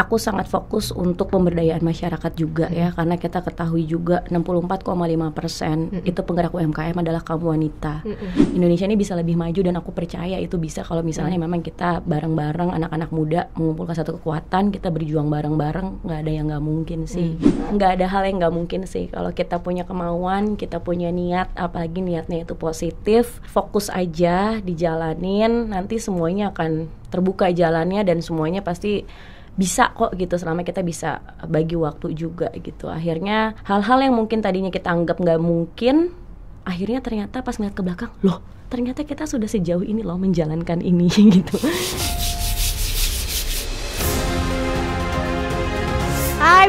aku sangat fokus untuk pemberdayaan masyarakat juga ya mm-hmm. karena kita ketahui juga 64,5 persen hmm. itu penggerak UMKM adalah kaum wanita hmm. Indonesia ini bisa lebih maju dan aku percaya itu bisa kalau misalnya hmm. memang kita bareng-bareng anak-anak muda mengumpulkan satu kekuatan kita berjuang bareng-bareng nggak ada yang nggak mungkin sih hmm. ada hal yang nggak mungkin sih kalau kita punya kemauan kita punya niat apalagi niatnya itu positif fokus aja dijalanin nanti semuanya akan terbuka jalannya dan semuanya pasti bisa kok gitu selama kita bisa bagi waktu juga gitu akhirnya hal-hal yang mungkin tadinya kita anggap nggak mungkin akhirnya ternyata pas ngeliat ke belakang loh ternyata kita sudah sejauh ini loh menjalankan ini gitu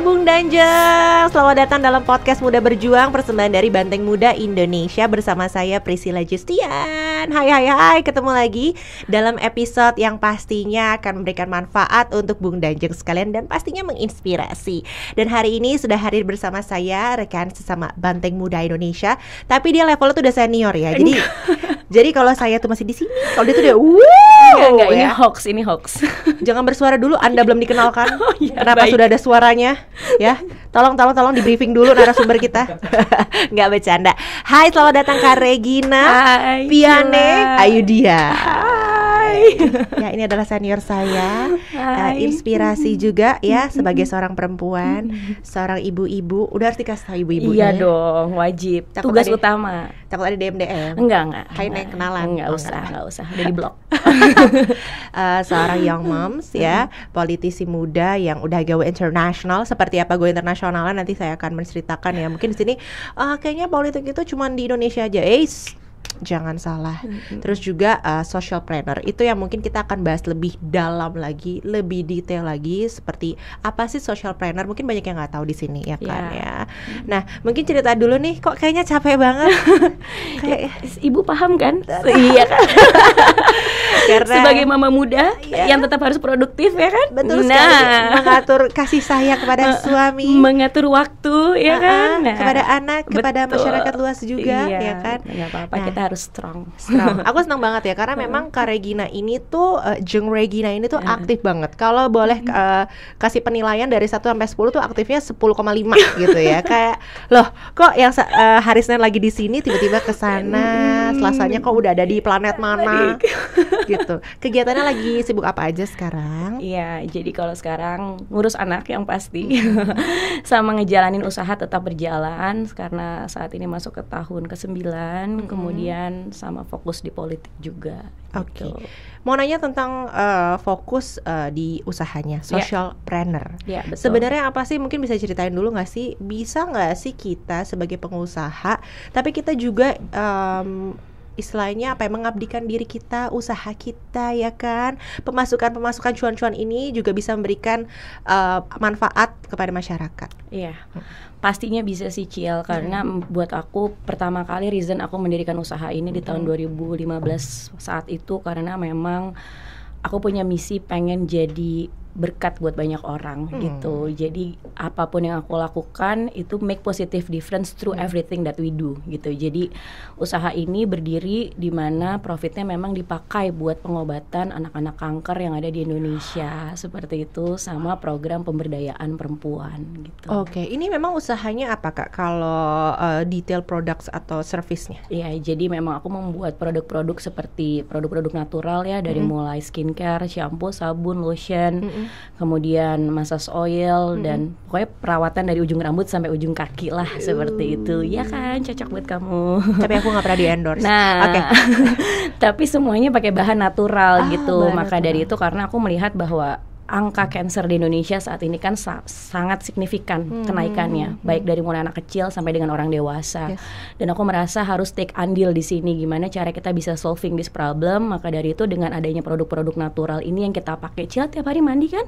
Bung Danjeng. Selamat datang dalam podcast Muda Berjuang persembahan dari Banteng Muda Indonesia bersama saya Priscila Justian. Hai hai hai, ketemu lagi dalam episode yang pastinya akan memberikan manfaat untuk Bung Danjeng sekalian dan pastinya menginspirasi. Dan hari ini sudah hadir bersama saya rekan sesama Banteng Muda Indonesia, tapi dia levelnya tuh udah senior ya. Jadi jadi kalau saya tuh masih di sini, kalau dia tuh udah wow. ini ya. hoax, ini hoax. Jangan bersuara dulu, Anda belum dikenalkan. oh, ya, Kenapa sudah ada suaranya? ya. Tolong tolong tolong di briefing dulu narasumber kita. Nggak bercanda. Hai, selamat datang Kak Regina. Hai. Piane Ayudia. Hai. Hai. Ya, ini adalah senior saya. Hai. Uh, inspirasi juga ya sebagai seorang perempuan, seorang ibu-ibu. Udah harus dikasih tahu ibu-ibu. Iya ya. dong, wajib. Takut Tugas ada, utama. Takut ada DM-DM. Enggak, enggak. Kayak naik kenalan. Enggak oh, usah, enggak usah. Udah di blok. uh, seorang young moms ya, politisi muda yang udah gawe internasional. Seperti apa gue internasionalan nanti saya akan menceritakan ya. Mungkin di sini uh, kayaknya politik itu cuma di Indonesia aja. Eh, jangan salah. Mm-hmm. Terus juga uh, social planner itu yang mungkin kita akan bahas lebih dalam lagi, lebih detail lagi seperti apa sih social planner? Mungkin banyak yang nggak tahu di sini ya iya. kan yeah. ya. Nah mungkin cerita dulu nih, kok kayaknya capek banget. Ya, Kayak ibu paham kan? iya kan. Karena sebagai mama muda iya. yang tetap harus produktif ya kan? Betul nah. sekali. Mengatur kasih sayang kepada suami, mengatur waktu ya uh -uh, kan, nah, kepada anak, betul. kepada masyarakat luas juga iya, ya kan. Gak apa-apa nah. kita harus strong. strong. Aku senang banget ya karena memang Kak Regina ini tuh uh, eh, Jeng Regina ini tuh yeah. aktif banget. Kalau boleh uh, kasih penilaian dari 1 sampai 10 tuh aktifnya 10,5 gitu ya. Kayak loh, kok yang uh, hari Senin lagi di sini tiba-tiba ke sana, Selasanya kok udah ada di planet mana gitu. Kegiatannya lagi sibuk apa aja sekarang? Iya, jadi kalau sekarang ngurus anak yang pasti sama ngejalanin usaha tetap berjalan karena saat ini masuk ke tahun ke-9 kemudian sama fokus di politik juga. Oke. Okay. Gitu. Mau nanya tentang uh, fokus uh, di usahanya, iya. social yeah. planner. Yeah, betul. Sebenarnya apa sih? Mungkin bisa ceritain dulu nggak sih? Bisa nggak sih kita sebagai pengusaha, tapi kita juga um, istilahnya apa ya, mengabdikan diri kita usaha kita ya kan pemasukan pemasukan cuan-cuan ini juga bisa memberikan uh, manfaat kepada masyarakat. Iya. Yeah. Mm. Pastinya bisa sih Ciel karena hmm. buat aku pertama kali reason aku mendirikan usaha ini hmm. di tahun 2015 hmm. saat itu karena memang aku punya misi pengen jadi berkat buat banyak orang hmm. gitu. Jadi apapun yang aku lakukan itu make positive difference through hmm. everything that we do gitu. Jadi usaha ini berdiri di mana profitnya memang dipakai buat pengobatan anak-anak kanker yang ada di Indonesia seperti itu sama program pemberdayaan perempuan gitu. Oke, okay. ini memang usahanya apa Kak kalau uh, detail products atau servicenya? Iya, jadi memang aku membuat produk-produk seperti produk-produk natural ya dari hmm. mulai skincare, shampoo, sabun, lotion, hmm, hmm mm. kemudian massage oil mm. dan pokoknya perawatan dari ujung rambut sampai ujung kaki lah seperti itu ya kan cocok buat kamu tapi aku nggak pernah di endorse nah okay. tapi semuanya pakai bahan natural ah, gitu bahan maka natural. dari itu karena aku melihat bahwa angka cancer di Indonesia saat ini kan sa sangat signifikan hmm. kenaikannya, hmm. baik dari mulai anak kecil sampai dengan orang dewasa. Yes. Iya. Dan aku merasa harus take andil di sini gimana cara kita bisa solving this problem. Maka dari itu dengan adanya produk-produk natural ini yang kita pakai, cila tiap hari mandi kan?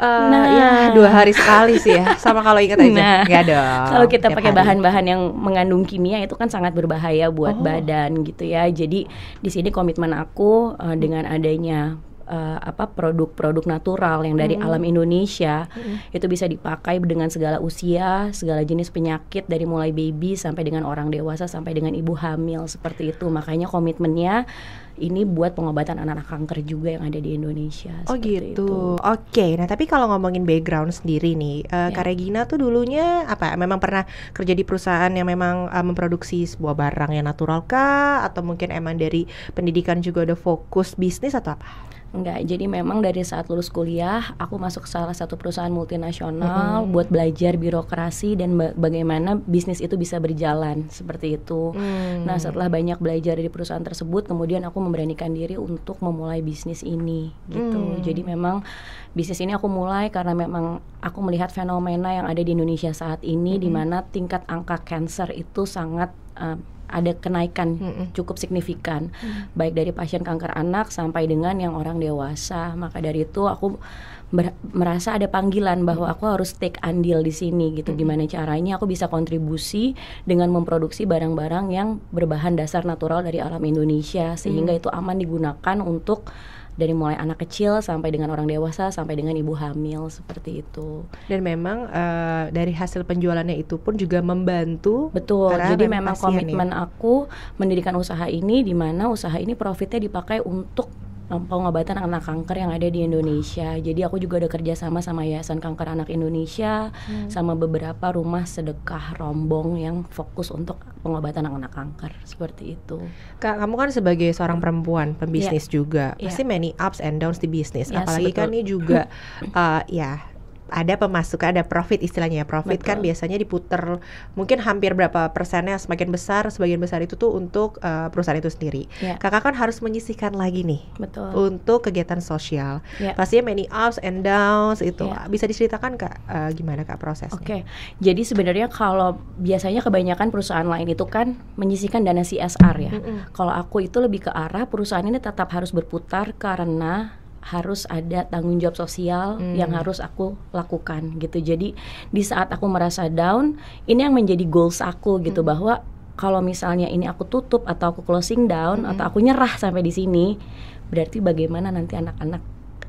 Uh, nah, ya dua hari sekali sih ya. Sama kalau ingat aja. Nah, Gak dong. Kalau kita pakai bahan-bahan yang mengandung kimia itu kan sangat berbahaya buat oh. badan gitu ya. Jadi di sini komitmen aku uh, dengan adanya uh, apa produk-produk natural yang dari hmm. alam Indonesia hmm. itu bisa dipakai dengan segala usia, segala jenis penyakit dari mulai baby sampai dengan orang dewasa sampai dengan ibu hamil seperti itu. Makanya komitmennya ini buat pengobatan anak-anak kanker juga yang ada di Indonesia. Oh gitu. Itu. Oke. Nah tapi kalau ngomongin background sendiri nih, uh, eh, yeah. Karegina tuh dulunya apa? Memang pernah kerja di perusahaan yang memang uh, memproduksi sebuah barang yang natural kah? Atau mungkin emang dari pendidikan juga ada fokus bisnis atau apa? Enggak, jadi memang dari saat lulus kuliah aku masuk salah satu perusahaan multinasional mm buat belajar birokrasi dan bagaimana bisnis itu bisa berjalan seperti itu. Mm. Nah, setelah banyak belajar dari perusahaan tersebut, kemudian aku memberanikan diri untuk memulai bisnis ini gitu. Mm. Jadi memang bisnis ini aku mulai karena memang aku melihat fenomena yang ada di Indonesia saat ini mm di mana tingkat angka cancer itu sangat uh, ada kenaikan mm -mm. cukup signifikan mm. baik dari pasien kanker anak sampai dengan yang orang dewasa maka dari itu aku merasa ada panggilan bahwa aku harus take andil di sini gitu mm. gimana caranya aku bisa kontribusi dengan memproduksi barang-barang yang berbahan dasar natural dari alam Indonesia sehingga mm. itu aman digunakan untuk dari mulai anak kecil sampai dengan orang dewasa sampai dengan ibu hamil seperti itu. Dan memang uh, dari hasil penjualannya itu pun juga membantu. Betul. Jadi memang komitmen ini. aku mendirikan usaha ini di mana usaha ini profitnya dipakai untuk pengobatan anak kanker yang ada di Indonesia. Jadi aku juga ada kerja sama Yayasan Kanker Anak Indonesia, hmm. sama beberapa rumah sedekah rombong yang fokus untuk pengobatan anak kanker seperti itu. Kak, kamu kan sebagai seorang perempuan pembisnis yeah. juga, iya. pasti yeah. many ups and downs di bisnis. Yes, Apalagi kan betul. kan ini juga uh, ya ada pemasukan, ada profit istilahnya ya. Profit kan Betul. kan biasanya diputer mungkin hampir berapa persennya semakin besar, sebagian besar itu tuh untuk uh, perusahaan itu sendiri. Yeah. Kakak kan harus menyisihkan lagi nih Betul. untuk kegiatan sosial. Yeah. Pastinya many ups and downs itu. Yeah. Bisa diceritakan Kak uh, eh, gimana Kak prosesnya? Oke. Okay. Jadi sebenarnya kalau biasanya kebanyakan perusahaan lain itu kan menyisihkan dana CSR ya. Mm -hmm. Kalau aku itu lebih ke arah perusahaan ini tetap harus berputar karena harus ada tanggung jawab sosial hmm. yang harus aku lakukan gitu. Jadi di saat aku merasa down, ini yang menjadi goals aku gitu hmm. bahwa kalau misalnya ini aku tutup atau aku closing down hmm. atau aku nyerah sampai di sini, berarti bagaimana nanti anak-anak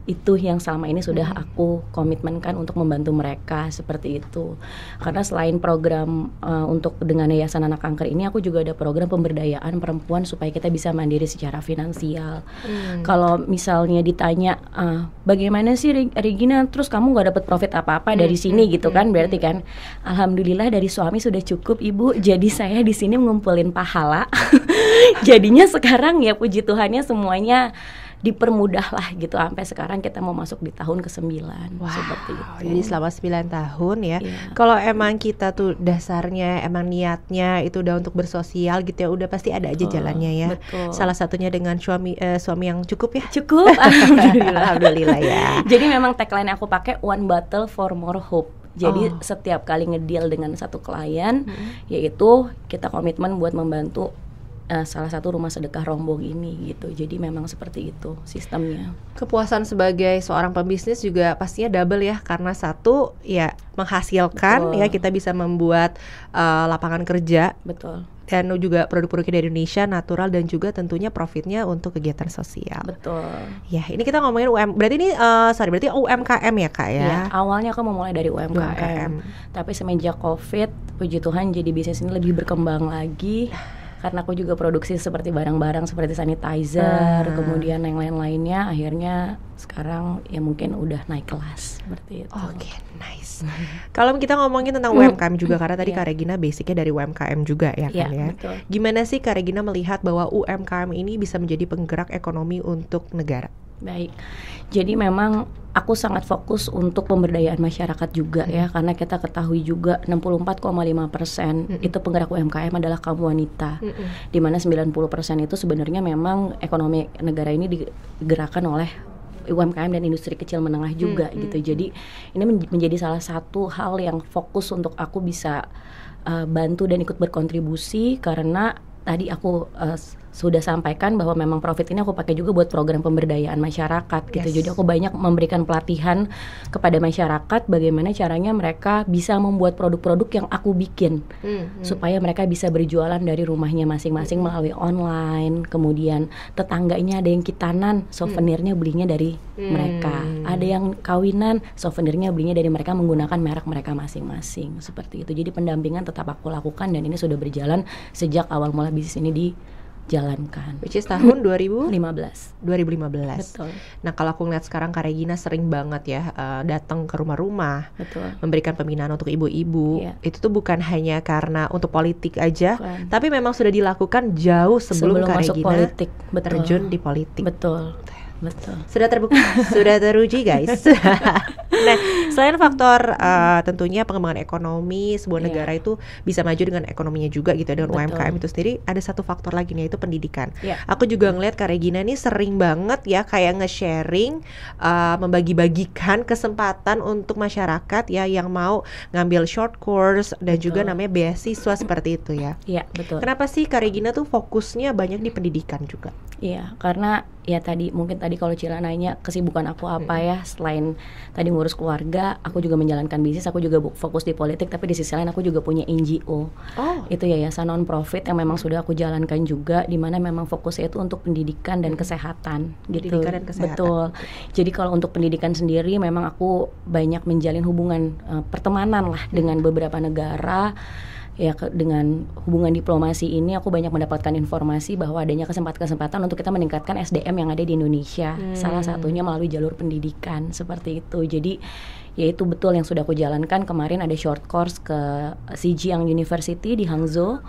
itu yang selama ini sudah aku komitmenkan untuk membantu mereka seperti itu karena selain program uh, untuk dengan yayasan anak kanker ini aku juga ada program pemberdayaan perempuan supaya kita bisa mandiri secara finansial hmm. kalau misalnya ditanya uh, bagaimana sih Regina terus kamu nggak dapat profit apa apa hmm. dari sini gitu kan berarti kan alhamdulillah dari suami sudah cukup ibu jadi saya di sini ngumpulin pahala jadinya sekarang ya puji Tuhannya semuanya dipermudah lah gitu sampai sekarang kita mau masuk di tahun ke sembilan wow, seperti itu. Jadi selama sembilan tahun ya. Yeah. Kalau emang kita tuh dasarnya emang niatnya itu udah untuk bersosial gitu ya, udah pasti ada betul, aja jalannya ya. Betul. Salah satunya dengan suami eh, suami yang cukup ya. Cukup. alhamdulillah. alhamdulillah ya. Jadi memang tagline aku pakai one battle for more hope. Jadi oh. setiap kali ngedeal dengan satu klien -hmm. yaitu kita komitmen buat membantu uh, salah satu rumah sedekah rombong ini gitu. Jadi memang seperti itu sistemnya. Kepuasan sebagai seorang pebisnis juga pastinya double ya karena satu ya menghasilkan Betul. ya kita bisa membuat uh, lapangan kerja. Betul. Dan juga produk-produk dari Indonesia natural dan juga tentunya profitnya untuk kegiatan sosial. Betul. Ya ini kita ngomongin UM, berarti ini uh, sorry berarti UMKM ya kak ya? ya? Awalnya aku memulai dari UMKM, UMKM, tapi semenjak COVID, puji Tuhan jadi bisnis ini lebih berkembang lagi nah, karena aku juga produksi seperti barang-barang seperti sanitizer hmm. kemudian yang lain-lainnya akhirnya sekarang ya mungkin udah naik kelas seperti itu. Oke, okay, nice. Kalau kita ngomongin tentang UMKM juga karena tadi yeah. Karegina basicnya dari UMKM juga ya yeah, kan ya. Betul. Gimana sih Karegina melihat bahwa UMKM ini bisa menjadi penggerak ekonomi untuk negara? Baik. Jadi memang aku sangat fokus untuk pemberdayaan masyarakat juga ya hmm. karena kita ketahui juga 64,5% hmm. itu penggerak UMKM adalah kaum wanita. Hmm. Di mana 90% itu sebenarnya memang ekonomi negara ini digerakkan oleh UMKM dan industri kecil menengah juga hmm. gitu. Jadi ini menjadi salah satu hal yang fokus untuk aku bisa uh, bantu dan ikut berkontribusi karena tadi aku uh, sudah sampaikan bahwa memang profit ini aku pakai juga buat program pemberdayaan masyarakat gitu. Jadi aku banyak memberikan pelatihan kepada masyarakat bagaimana caranya mereka bisa membuat produk-produk yang aku bikin mm -hmm. supaya mereka bisa berjualan dari rumahnya masing-masing mm -hmm. melalui online. Kemudian tetangganya ada yang kitanan, souvenirnya hmm. belinya dari mm. mereka. Ada yang kawinan, souvenirnya belinya dari mereka menggunakan merek mereka masing-masing seperti itu. Jadi pendampingan tetap aku lakukan dan ini sudah berjalan sejak awal mulai bisnis ini di jalankan. Which is tahun 2015. 2015. Betul. Nah kalau aku ngeliat sekarang Kak Regina sering banget ya uh, datang ke rumah-rumah, memberikan pembinaan untuk ibu-ibu. Yeah. Itu tuh bukan hanya karena untuk politik aja, bukan. tapi memang sudah dilakukan jauh sebelum, sebelum Kak Regina politik. Betul. terjun di politik. Betul. Betul. Sudah terbukti, sudah teruji guys. nah, selain faktor uh, tentunya pengembangan ekonomi sebuah yeah. negara itu bisa maju dengan ekonominya juga gitu ya, dengan Betul. UMKM itu sendiri, ada satu faktor lagi nih yaitu pendidikan. Yeah. Aku juga ngelihat Kak Regina nih sering banget ya kayak nge-sharing uh, membagi-bagikan kesempatan untuk masyarakat ya yang mau ngambil short course dan betul. juga namanya beasiswa seperti itu ya. Iya, betul. Kenapa sih Karegina tuh fokusnya banyak di pendidikan juga? Iya, karena ya tadi mungkin tadi kalau Cila nanya kesibukan aku apa hmm. ya selain tadi ngurus keluarga aku juga menjalankan bisnis aku juga fokus di politik tapi di sisi lain aku juga punya NGO oh. itu ya, yayasan non profit yang memang sudah aku jalankan juga di mana memang fokusnya itu untuk pendidikan dan kesehatan gitu pendidikan dan kesehatan. betul jadi kalau untuk pendidikan sendiri memang aku banyak menjalin hubungan uh, pertemanan lah hmm. dengan beberapa negara ya ke, dengan hubungan diplomasi ini aku banyak mendapatkan informasi bahwa adanya kesempatan-kesempatan untuk kita meningkatkan SDM yang ada di Indonesia. Hmm. Salah satunya melalui jalur pendidikan seperti itu. Jadi yaitu betul yang sudah aku jalankan kemarin ada short course ke Sijiang University di Hangzhou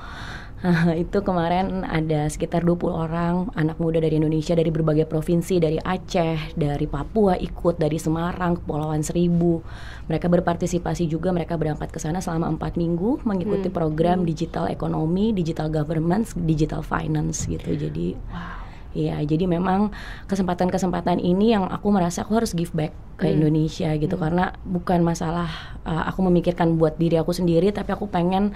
itu kemarin ada sekitar 20 orang anak muda dari Indonesia dari berbagai provinsi dari Aceh, dari Papua ikut, dari Semarang, Kepulauan Seribu. Mereka berpartisipasi juga, mereka berangkat ke sana selama empat minggu mengikuti hmm. program hmm. digital ekonomi, digital governance, digital finance gitu. Jadi wow. Ya, jadi memang kesempatan-kesempatan ini yang aku merasa aku harus give back ke hmm. Indonesia gitu hmm. karena bukan masalah uh, aku memikirkan buat diri aku sendiri tapi aku pengen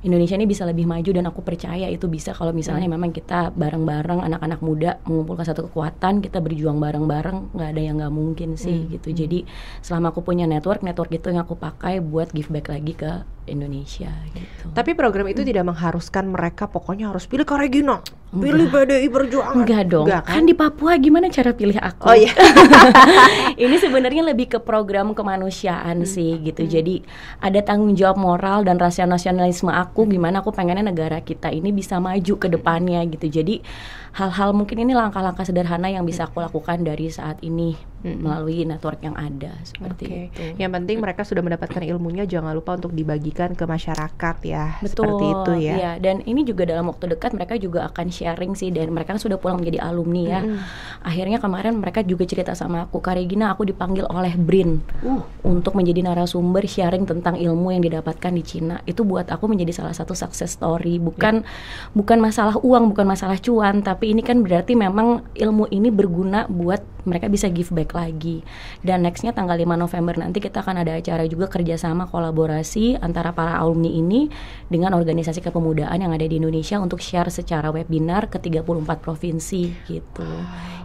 Indonesia ini bisa lebih maju dan aku percaya itu bisa kalau misalnya hmm. memang kita bareng-bareng anak-anak muda mengumpulkan satu kekuatan kita berjuang bareng-bareng nggak ada yang nggak mungkin sih hmm. gitu hmm. jadi selama aku punya network network itu yang aku pakai buat give back lagi ke Indonesia gitu. Tapi program itu hmm. tidak mengharuskan mereka pokoknya harus pilih ke Regina, pilih PDI Perjuangan. Enggak dong. Enggak, kan? kan di Papua gimana cara pilih aku? Oh iya. Ini sebenarnya lebih ke program kemanusiaan hmm. sih gitu. Hmm. Jadi ada tanggung jawab moral dan rasa nasionalisme aku aku gimana aku pengennya negara kita ini bisa maju ke depannya gitu jadi hal-hal mungkin ini langkah-langkah sederhana yang bisa aku lakukan dari saat ini melalui network yang ada seperti okay. itu. Yang penting mereka sudah mendapatkan ilmunya jangan lupa untuk dibagikan ke masyarakat ya. Betul. Seperti itu ya. Iya, dan ini juga dalam waktu dekat mereka juga akan sharing sih dan mereka kan sudah pulang menjadi alumni ya. Hmm. Akhirnya kemarin mereka juga cerita sama aku, Karigina aku dipanggil oleh BRIN uh. untuk menjadi narasumber sharing tentang ilmu yang didapatkan di Cina. Itu buat aku menjadi salah satu success story, bukan yeah. bukan masalah uang, bukan masalah cuan tapi tapi ini kan berarti memang ilmu ini berguna buat mereka bisa give back lagi dan nextnya tanggal 5 November nanti kita akan ada acara juga kerjasama kolaborasi antara para alumni ini dengan organisasi kepemudaan yang ada di Indonesia untuk share secara webinar ke 34 provinsi gitu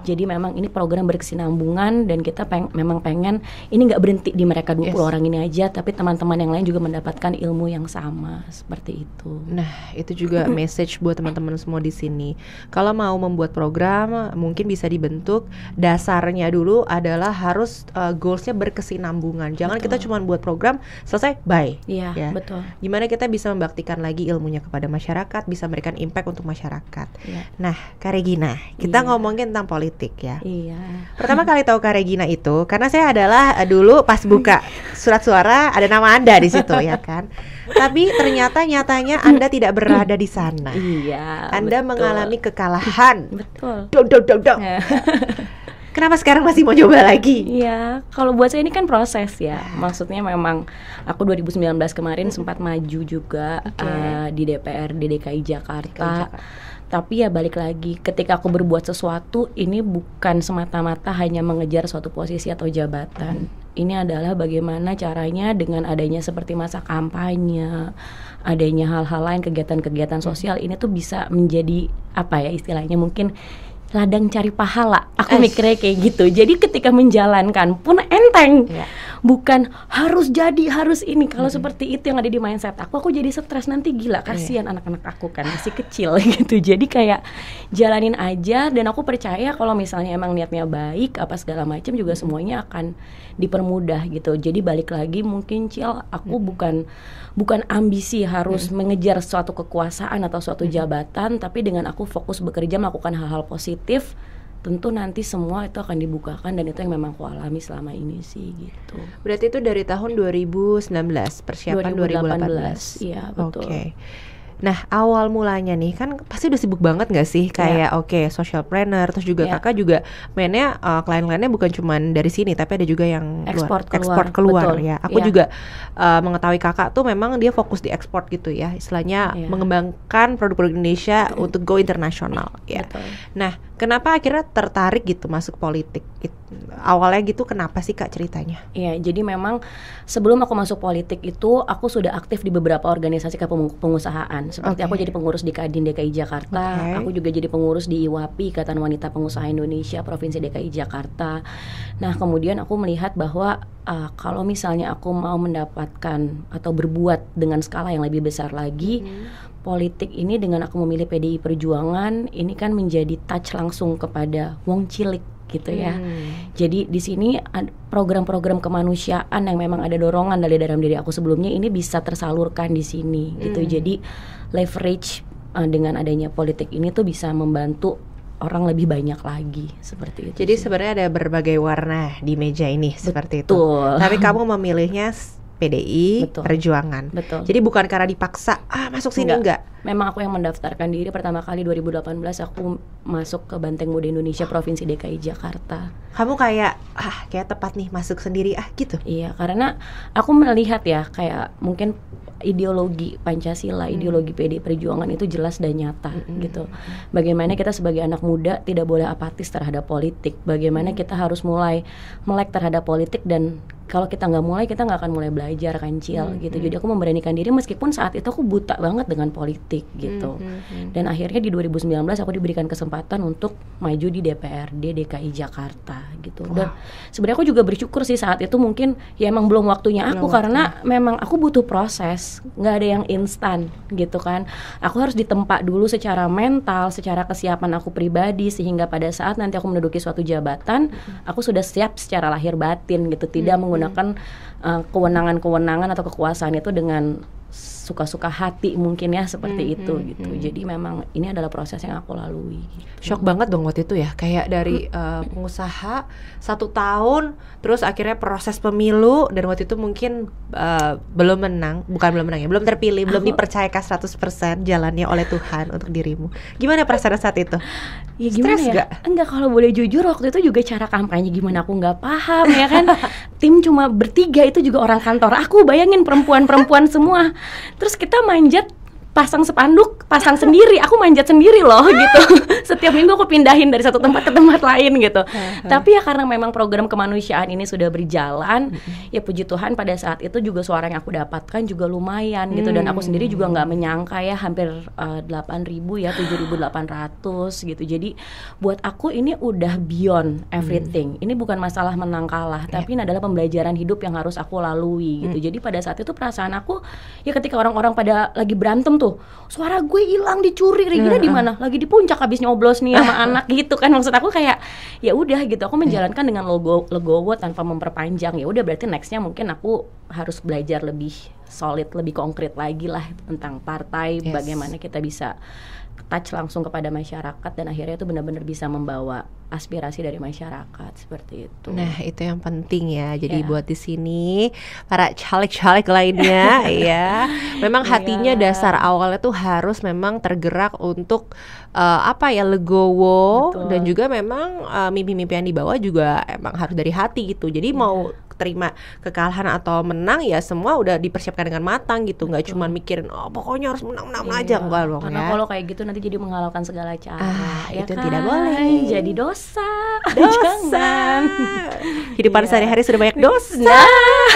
jadi memang ini program berkesinambungan dan kita peng memang pengen ini nggak berhenti di mereka 20 yes. orang ini aja tapi teman-teman yang lain juga mendapatkan ilmu yang sama seperti itu nah itu juga message buat teman-teman semua di sini kalau mau membuat program mungkin bisa dibentuk dasarnya dulu adalah harus uh, goalsnya berkesinambungan. Jangan betul. kita cuma buat program selesai bye. Iya ya. betul. Gimana kita bisa membaktikan lagi ilmunya kepada masyarakat, bisa memberikan impact untuk masyarakat. ya. Nah Karegina kita ya. ngomongin tentang politik ya. Iya. Pertama kali tahu Karegina itu karena saya adalah uh, dulu pas buka surat suara ada nama Anda di situ ya kan. Tapi ternyata nyatanya Anda tidak berada di sana. Iya. Anda betul. mengalami kekalahan bertahan. Betul. Dong dong dong dong. Yeah. Kenapa sekarang masih mau coba lagi? Iya, kalau buat saya ini kan proses ya. Maksudnya memang aku 2019 kemarin sempat maju juga okay. uh, eh, di di DKI Jakarta. DKI Jakarta tapi ya balik lagi ketika aku berbuat sesuatu ini bukan semata-mata hanya mengejar suatu posisi atau jabatan hmm. ini adalah bagaimana caranya dengan adanya seperti masa kampanye adanya hal-hal lain kegiatan-kegiatan sosial ini tuh bisa menjadi apa ya istilahnya mungkin ladang cari pahala. Aku Eish. mikirnya kayak gitu. Jadi ketika menjalankan pun enteng. Yeah bukan harus jadi harus ini kalau hmm. seperti itu yang ada di mindset aku aku jadi stres nanti gila iya. kasihan anak-anak yeah. aku kan masih kecil gitu jadi kayak jalanin aja dan aku percaya kalau misalnya emang niatnya baik apa segala macam juga semuanya akan dipermudah gitu jadi balik lagi mungkin cil aku hmm. bukan bukan ambisi harus hmm. mengejar suatu kekuasaan atau suatu jabatan tapi dengan aku fokus bekerja melakukan hal-hal positif tentu nanti semua itu akan dibukakan dan itu yang memang aku alami selama ini sih gitu. Berarti itu dari tahun 2019 persiapan 2018. 2018. Iya, betul. Oke. Okay. Nah awal mulanya nih kan pasti udah sibuk banget gak sih iya. kayak yeah. oke okay, social planner terus juga yeah. kakak juga mainnya uh, klien-kliennya bukan cuman dari sini tapi ada juga yang ekspor keluar, keluar. keluar Betul. ya. Aku yeah. juga uh, mengetahui kakak tuh memang dia fokus di ekspor gitu ya istilahnya yeah. mengembangkan produk-produk Indonesia iya. untuk go internasional ya. Nah kenapa akhirnya tertarik gitu masuk politik? Itu awalnya gitu kenapa sih kak ceritanya? Iya, jadi memang sebelum aku masuk politik itu aku sudah aktif di beberapa organisasi kepengusahaan. Seperti okay. aku jadi pengurus di Kadin DKI Jakarta, okay. aku juga jadi pengurus di IWAPI Ikatan Wanita Pengusaha Indonesia Provinsi DKI Jakarta. Nah, kemudian aku melihat bahwa uh, kalau misalnya aku mau mendapatkan atau berbuat dengan skala yang lebih besar lagi, hmm. politik ini dengan aku memilih PDI Perjuangan ini kan menjadi touch langsung kepada wong cilik gitu ya. Hmm. Jadi di sini program-program kemanusiaan yang memang ada dorongan dari dalam diri aku sebelumnya ini bisa tersalurkan di sini gitu. hmm. gitu. Jadi leverage uh, dengan adanya politik ini tuh bisa membantu orang lebih banyak lagi seperti itu. Jadi sebenarnya ada berbagai warna di meja ini Betul. seperti itu. Tapi kamu memilihnya PDI Betul. Perjuangan. Betul. Jadi bukan karena dipaksa, ah masuk sini enggak. enggak. Memang aku yang mendaftarkan diri pertama kali 2018 aku masuk ke Banteng Muda Indonesia Provinsi DKI Jakarta. Kamu kayak ah kayak tepat nih masuk sendiri ah gitu. Iya, karena aku melihat ya kayak mungkin ideologi Pancasila, hmm. ideologi PDI Perjuangan itu jelas dan nyata hmm. hmm gitu. Hmm, hmm. Bagaimana kita sebagai anak muda tidak boleh apatis terhadap politik. Bagaimana kita harus mulai melek terhadap politik dan kalau kita nggak mulai kita nggak akan mulai belajar kancil hmm, gitu hmm. jadi aku memberanikan diri meskipun saat itu aku buta banget dengan politik hmm, gitu hmm, hmm, dan akhirnya di 2019 aku diberikan kesempatan untuk maju di DPRD DKI Jakarta gitu wow. dan sebenarnya aku juga bersyukur sih saat itu mungkin ya emang belum waktunya aku belum karena waktunya. memang aku butuh proses nggak ada yang instan gitu kan aku harus ditempa dulu secara mental secara kesiapan aku pribadi sehingga pada saat nanti aku menduduki suatu jabatan hmm. aku sudah siap secara lahir batin gitu tidak hmm menggunakan eh, kewenangan-kewenangan uh, atau kekuasaan itu dengan suka-suka hati mungkin ya seperti hmm, itu hmm, gitu. Hmm. Jadi memang ini adalah proses yang aku lalui. Gitu. Shock banget dong waktu itu ya, kayak dari uh, pengusaha satu tahun, terus akhirnya proses pemilu dan waktu itu mungkin uh, belum menang, bukan belum menang ya, belum terpilih, belum dipercaya dipercayakan 100% jalannya oleh Tuhan untuk dirimu. Gimana perasaan saat itu? Ya gimana Stress ya? Gak? Enggak kalau boleh jujur waktu itu juga cara kampanye gimana aku nggak paham ya kan. Tim cuma bertiga itu juga orang kantor. Aku bayangin perempuan-perempuan semua terus kita manjat pasang sepanduk pasang sendiri aku manjat sendiri loh gitu setiap minggu aku pindahin dari satu tempat ke tempat lain gitu tapi ya karena memang program kemanusiaan ini sudah berjalan ya puji Tuhan pada saat itu juga suara yang aku dapatkan juga lumayan gitu dan aku sendiri juga hmm. nggak menyangka ya hampir eh, delapan uh, ribu ya tujuh ribu gitu jadi buat aku ini udah beyond hmm. everything hmm. ini bukan masalah menang kalah yeah. tapi ini adalah pembelajaran hidup yang harus aku lalui gitu hmm. jadi pada saat itu perasaan aku ya ketika orang-orang pada lagi berantem tuh tuh suara gue hilang dicuri Regina di mana lagi di puncak habis nyoblos nih sama anak gitu kan maksud aku kayak ya udah gitu aku menjalankan iya. dengan logo legowo tanpa memperpanjang ya udah berarti nextnya mungkin aku harus belajar lebih solid lebih konkret lagi lah tentang partai yes. bagaimana kita bisa touch langsung kepada masyarakat dan akhirnya itu benar-benar bisa membawa aspirasi dari masyarakat seperti itu. Nah, itu yang penting ya. Jadi yeah. buat di sini para caleg-caleg lainnya ya, memang iya. hatinya dasar awalnya tuh harus memang tergerak untuk uh, apa ya legowo Betul. dan juga memang uh, mimpi-mimpi yang dibawa juga emang harus dari hati gitu. Jadi yeah. mau iya terima kekalahan atau menang ya semua udah dipersiapkan dengan matang gitu nggak cuma mikirin oh pokoknya harus menang menang, iya, aja enggak loh karena ya. kalau kayak gitu nanti jadi menghalalkan segala cara ah, ya itu kan? tidak boleh jadi dosa dosa hidupan yeah. sehari-hari sudah banyak nah. dosa nah.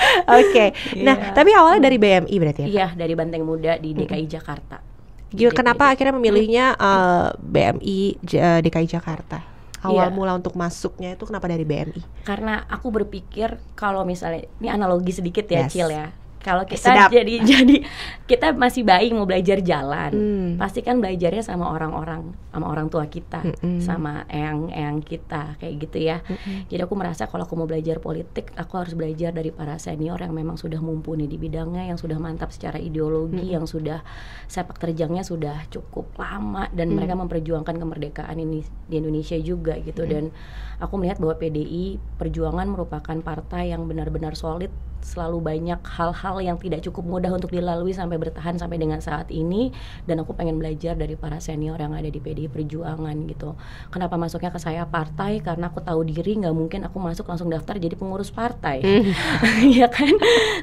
Oke, okay. Iya. nah tapi awalnya dari hmm. BMI berarti ya? Iya yeah, dari Banteng Muda di DKI hmm. Jakarta. Gila, kenapa DKI. akhirnya memilihnya uh, hmm. eh, BMI uh, eh, DKI Jakarta? awal yeah. mula untuk masuknya itu kenapa dari BMI? Karena aku berpikir kalau misalnya ini analogi sedikit ya, yes. Cil ya kalau kita Sedap. jadi jadi kita masih bayi mau belajar jalan hmm. pasti kan belajarnya sama orang-orang sama orang tua kita hmm. sama yang- eyang kita kayak gitu ya hmm. jadi aku merasa kalau aku mau belajar politik aku harus belajar dari para senior yang memang sudah mumpuni di bidangnya yang sudah mantap secara ideologi hmm. yang sudah sepak terjangnya sudah cukup lama dan hmm. mereka memperjuangkan kemerdekaan ini di Indonesia juga gitu hmm. dan aku melihat bahwa PDI Perjuangan merupakan partai yang benar-benar solid selalu banyak hal-hal yang tidak cukup mudah untuk dilalui sampai bertahan sampai dengan saat ini dan aku pengen belajar dari para senior yang ada di PDI Perjuangan gitu kenapa masuknya ke saya partai karena aku tahu diri nggak mungkin aku masuk langsung daftar jadi pengurus partai mm. ya kan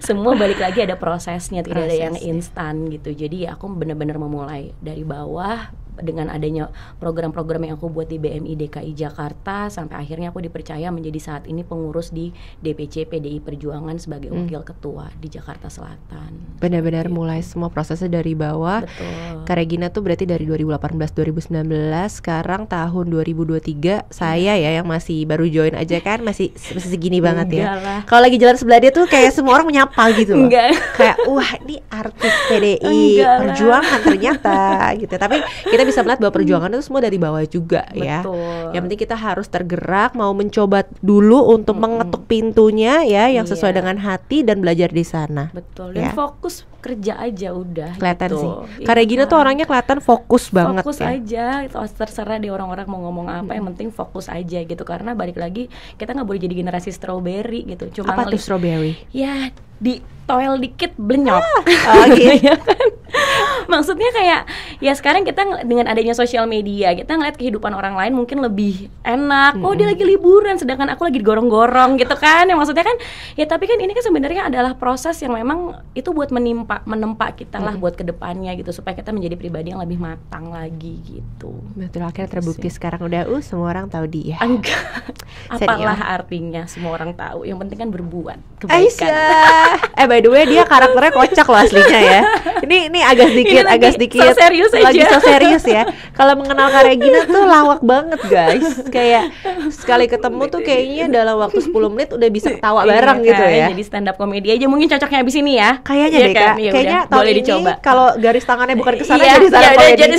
semua balik lagi ada prosesnya tidak prosesnya. ada yang iya. instan gitu jadi ya aku benar-benar memulai dari bawah dengan adanya program-program yang aku buat di BMI DKI Jakarta sampai akhirnya aku dipercaya menjadi saat ini pengurus di DPC PDI Perjuangan sebagai hmm. wakil ketua di Jakarta Selatan. Benar-benar gitu. mulai semua prosesnya dari bawah. Betul. Karegina tuh berarti dari 2018 2019 sekarang tahun 2023 saya iya. ya yang masih baru join aja kan masih masih segini banget ya. Kalau lagi jalan sebelah dia tuh kayak semua orang menyapa gitu loh. Enggak. Kayak wah ini artis PDI Enggak Perjuangan ternyata gitu. Tapi kita bisa melihat bahwa hmm. perjuangan itu semua dari bawah juga ya. Betul. ya. Yang penting kita harus tergerak, mau mencoba dulu untuk mm -hmm. mengetuk pintunya ya yang iya. sesuai dengan hati dan belajar di sana. Betul. Dan ya. fokus kerja aja udah kelihatan gitu. sih. Karena gini tuh iya. orangnya kelihatan fokus banget fokus ya. aja, terserah di orang-orang mau ngomong apa, yang hmm. penting fokus aja gitu. Karena balik lagi kita nggak boleh jadi generasi strawberry gitu. Cuma apa tuh strawberry? Ya di toel dikit blenyok. Ah, oh, gitu. ya kan? Maksudnya kayak ya sekarang kita dengan adanya sosial media kita ngeliat kehidupan orang lain mungkin lebih enak. Oh, dia lagi liburan sedangkan aku lagi digorong-gorong gitu kan. Yang maksudnya kan ya tapi kan ini kan sebenarnya adalah proses yang memang itu buat menimpa menempa kita lah buat kedepannya gitu supaya kita menjadi pribadi yang lebih matang lagi gitu. Betul akhirnya gitu terbukti sekarang udah uh semua orang tahu dia. Enggak. Apalah ya. artinya semua orang tahu. Yang penting kan berbuat kebaikan. eh by the way dia karakternya kocak loh aslinya ya. Ini ini agak sedikit agak sedikit. serius aja. Lagi serius ya. Kalau mengenal Kak Regina tuh lawak banget guys. Kayak sekali ketemu tuh kayaknya dalam waktu 10 menit udah bisa ketawa iya, bareng gitu ya. Jadi stand up komedi aja mungkin cocoknya abis ini ya. Kayaknya iya deh kan? Kak. Iya, kayaknya tahun boleh ini dicoba. kalau garis tangannya bukan ke sana iya, jadi stand up komedi.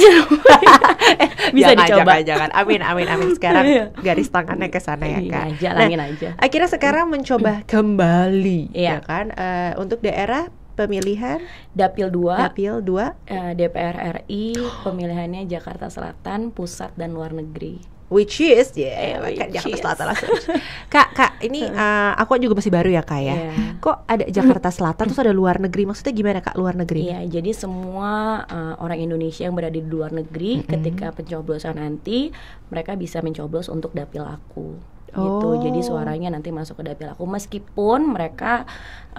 bisa dicoba. Jangan, Amin amin amin sekarang garis tangannya ke sana ya Kak. jalanin nah, aja. Akhirnya sekarang mencoba kembali ya kan eh, untuk daerah pemilihan Dapil 2 Dapil 2 DPR RI pemilihannya Jakarta Selatan pusat dan luar negeri which is ya yeah, yeah, kan Jakarta is. Selatan langsung. kak, Kak, ini uh, aku juga masih baru ya, Kak ya. Yeah. Kok ada Jakarta Selatan terus ada luar negeri? Maksudnya gimana, Kak, luar negeri? Iya, yeah, jadi semua uh, orang Indonesia yang berada di luar negeri mm -hmm. ketika pencoblosan nanti mereka bisa mencoblos untuk dapil aku gitu. Jadi oh. suaranya nanti masuk ke dapil aku meskipun mereka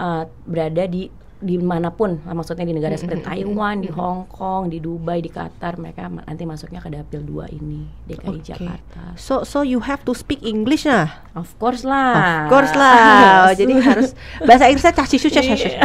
uh, berada di dimanapun maksudnya di negara seperti Taiwan, di Hong Kong, di Dubai, di Qatar mereka nanti masuknya ke dapil dua ini DKI okay. Jakarta. So so you have to speak English nah. Of course lah. Of course lah. Jadi harus bahasa Inggrisnya cah cisu cah cisu. Iya.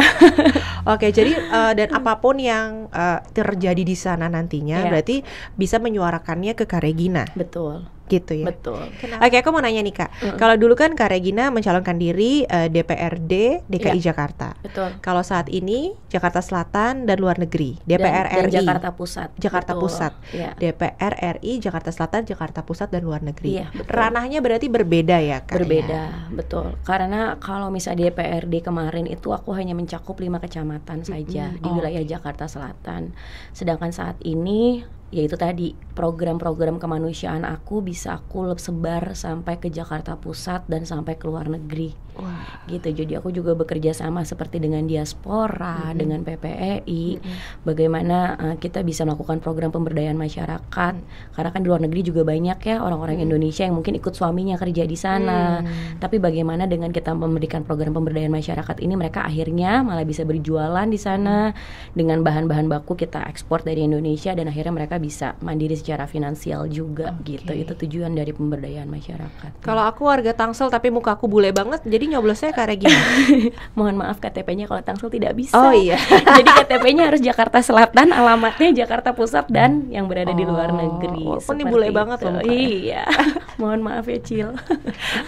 Oke, jadi uh, dan mm. apapun yang uh, terjadi di sana nantinya yeah. berarti bisa menyuarakannya ke Karegina. Betul gitu ya. Betul. Oke, Oke, aku mau nanya nih Kak. Mm. Kalau dulu kan Kak Regina mencalonkan diri uh, eh, DPRD DKI yeah. Jakarta. Betul. Kalau saat ini Jakarta Selatan dan luar negeri, DPR dan, RI. Dan Jakarta Pusat. Jakarta betul. Pusat. Yeah. DPR RI Jakarta Selatan, Jakarta Pusat dan luar negeri. Yeah, iya, Ranahnya berarti berbeda ya Kak. Berbeda, ya. betul. Karena kalau misalnya DPRD kemarin itu aku hanya mencakup lima kecamatan saja mm -hmm. di oh. wilayah Jakarta Selatan. Sedangkan saat ini yaitu tadi program-program kemanusiaan aku bisa aku sebar sampai ke Jakarta Pusat dan sampai ke luar negeri Wah. gitu. Jadi aku juga bekerja sama seperti dengan diaspora, mm-hmm. dengan PPEI, mm-hmm. bagaimana uh, kita bisa melakukan program pemberdayaan masyarakat. Mm-hmm. Karena kan di luar negeri juga banyak ya orang-orang mm-hmm. Indonesia yang mungkin ikut suaminya kerja di sana. Mm-hmm. Tapi bagaimana dengan kita memberikan program pemberdayaan masyarakat ini mereka akhirnya malah bisa berjualan di sana mm-hmm. dengan bahan-bahan baku kita ekspor dari Indonesia dan akhirnya mereka bisa mandiri secara finansial juga okay. gitu. Itu tujuan dari pemberdayaan masyarakat. Kalau aku warga Tangsel tapi mukaku aku bule banget jadi jadi nyoblosnya karena gini mohon maaf KTP-nya kalau Tangsel tidak bisa oh iya jadi KTP-nya harus Jakarta Selatan alamatnya Jakarta Pusat dan yang berada oh, di luar oh, negeri pun ini bule banget loh iya mohon maaf ya Cil oke